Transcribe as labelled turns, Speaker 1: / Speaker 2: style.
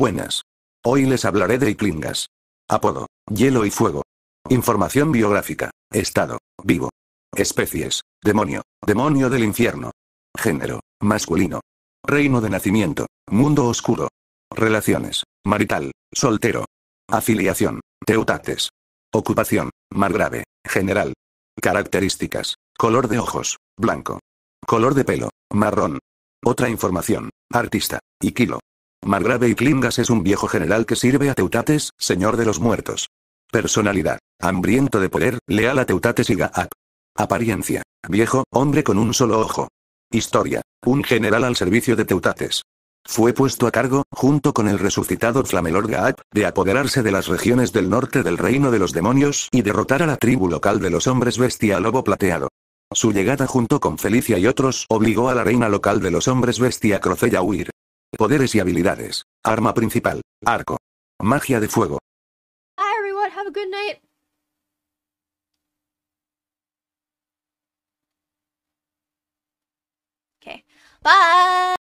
Speaker 1: Buenas. Hoy les hablaré de Iklingas. Apodo. Hielo y fuego. Información biográfica. Estado. Vivo. Especies. Demonio. Demonio del infierno. Género. Masculino. Reino de nacimiento. Mundo oscuro. Relaciones. Marital. Soltero. Afiliación. Teutates. Ocupación. Grave, General. Características. Color de ojos. Blanco. Color de pelo. Marrón. Otra información. Artista. kilo Margrave y Klingas es un viejo general que sirve a Teutates, señor de los muertos. Personalidad. Hambriento de poder, leal a Teutates y Gaap. Apariencia. Viejo, hombre con un solo ojo. Historia. Un general al servicio de Teutates. Fue puesto a cargo, junto con el resucitado Flamelor Gaap, de apoderarse de las regiones del norte del reino de los demonios y derrotar a la tribu local de los hombres bestia lobo plateado. Su llegada junto con Felicia y otros obligó a la reina local de los hombres bestia Crocella a huir. Poderes y habilidades. Arma principal. Arco. Magia de fuego.
Speaker 2: everyone, have a good night. Bye.